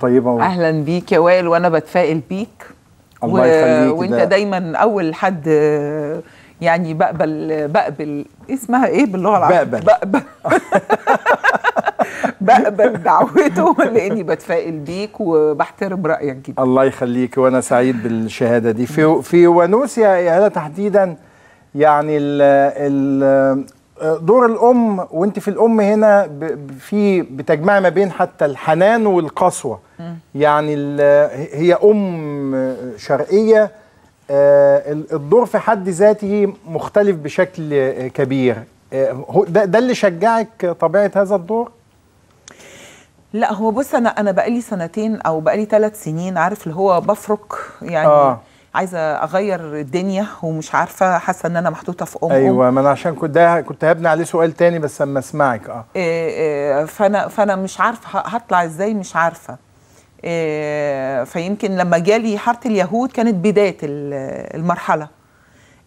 طيبة و... اهلا بيك يا وائل وانا بتفائل بيك الله و... يخليك وانت ده. دايما اول حد يعني بقبل بقبل إيه اسمها ايه باللغه العربيه بقبل بقبل بقبل دعوته لاني بتفائل بيك وبحترم رايك جدا الله يخليك وانا سعيد بالشهاده دي في في ونوسيا هذا تحديدا يعني ال ال دور الام وانت في الام هنا في بتجمع ما بين حتى الحنان والقسوه يعني هي ام شرقيه آه، الدور في حد ذاته مختلف بشكل كبير آه، ده, ده اللي شجعك طبيعه هذا الدور لا هو بص انا انا بقالي سنتين او بقالي ثلاث سنين عارف اللي هو بفرك يعني آه. عايزه اغير الدنيا ومش عارفه حاسه ان انا محطوطه في ام ايوه ما انا عشان كنت ده كنت هبني عليه سؤال تاني بس اما اسمعك اه إيه فانا فانا مش عارفه هطلع ازاي مش عارفه إيه فيمكن لما جالي حاره اليهود كانت بدايه المرحله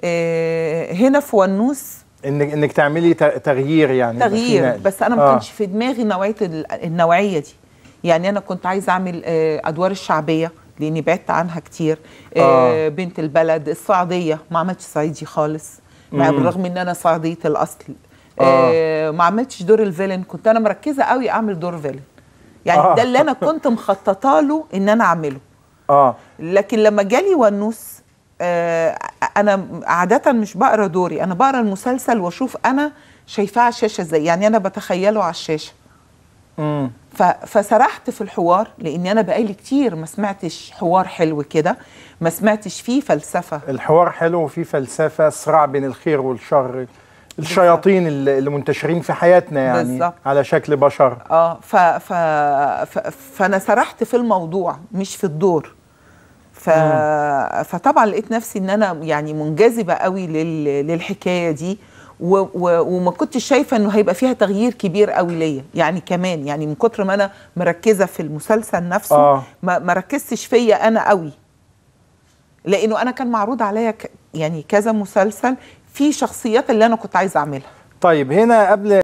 إيه هنا في ونوس انك انك تعملي تغيير يعني تغيير بس انا ما آه. كانش في دماغي نوعيه النوعيه دي يعني انا كنت عايزه اعمل آه، ادوار الشعبيه لاني بعدت عنها كتير آه،, آه. بنت البلد السعوديه ما عملتش صعيدي خالص مع بالرغم ان انا صعيديه الاصل آه. آه. ما عملتش دور الفيلن كنت انا مركزه قوي اعمل دور فيلن يعني آه. ده اللي انا كنت مخططه له ان انا اعمله اه لكن لما جالي ونوس آه انا عاده مش بقرا دوري انا بقرا المسلسل واشوف انا شايفاه على الشاشه ازاي يعني انا بتخيله على الشاشه امم فسرحت في الحوار لاني انا بقالي كتير ما سمعتش حوار حلو كده ما سمعتش فيه فلسفه الحوار حلو وفيه فلسفه صراع بين الخير والشر الشياطين اللي منتشرين في حياتنا يعني بالزبط. على شكل بشر اه ف... ف... ف... فانا سرحت في الموضوع مش في الدور ف... مم. فطبعا لقيت نفسي ان انا يعني منجذبه قوي لل... للحكايه دي و و وما كنتش شايفه انه هيبقى فيها تغيير كبير قوي ليا يعني كمان يعني من كتر ما انا مركزه في المسلسل نفسه آه. ما, ما ركزتش فيا انا قوي لانه انا كان معروض عليا ك... يعني كذا مسلسل في شخصيات اللي انا كنت عايزه اعملها طيب هنا قبل